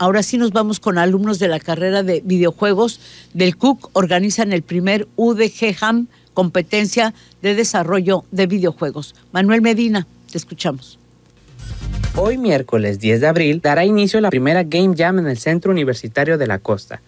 Ahora sí nos vamos con alumnos de la carrera de videojuegos del CUC. Organizan el primer UDG-HAM competencia de desarrollo de videojuegos. Manuel Medina, te escuchamos. Hoy miércoles 10 de abril dará inicio la primera Game Jam en el Centro Universitario de la Costa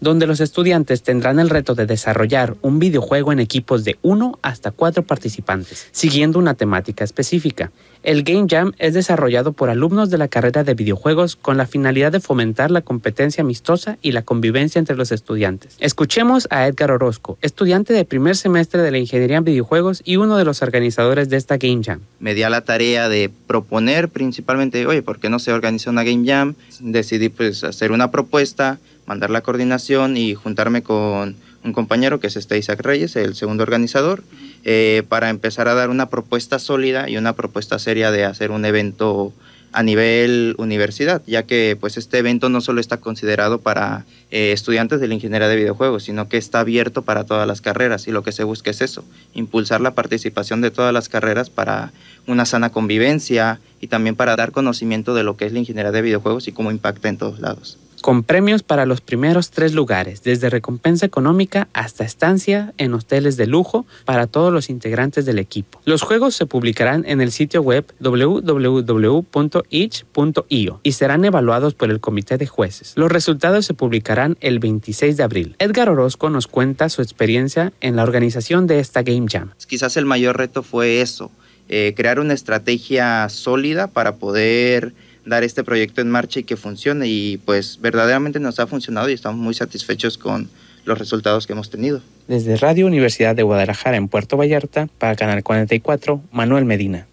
donde los estudiantes tendrán el reto de desarrollar un videojuego en equipos de 1 hasta 4 participantes, siguiendo una temática específica. El Game Jam es desarrollado por alumnos de la carrera de videojuegos con la finalidad de fomentar la competencia amistosa y la convivencia entre los estudiantes. Escuchemos a Edgar Orozco, estudiante de primer semestre de la Ingeniería en Videojuegos y uno de los organizadores de esta Game Jam. Me di a la tarea de proponer principalmente, oye, ¿por qué no se organiza una Game Jam? Decidí pues hacer una propuesta mandar la coordinación y juntarme con un compañero que es este Isaac Reyes, el segundo organizador, eh, para empezar a dar una propuesta sólida y una propuesta seria de hacer un evento a nivel universidad, ya que pues este evento no solo está considerado para eh, estudiantes de la ingeniería de videojuegos, sino que está abierto para todas las carreras y lo que se busca es eso, impulsar la participación de todas las carreras para una sana convivencia y también para dar conocimiento de lo que es la ingeniería de videojuegos y cómo impacta en todos lados con premios para los primeros tres lugares, desde recompensa económica hasta estancia en hoteles de lujo para todos los integrantes del equipo. Los juegos se publicarán en el sitio web www.itch.io y serán evaluados por el comité de jueces. Los resultados se publicarán el 26 de abril. Edgar Orozco nos cuenta su experiencia en la organización de esta Game Jam. Quizás el mayor reto fue eso, eh, crear una estrategia sólida para poder dar este proyecto en marcha y que funcione. Y pues verdaderamente nos ha funcionado y estamos muy satisfechos con los resultados que hemos tenido. Desde Radio Universidad de Guadalajara en Puerto Vallarta, para Canal 44, Manuel Medina.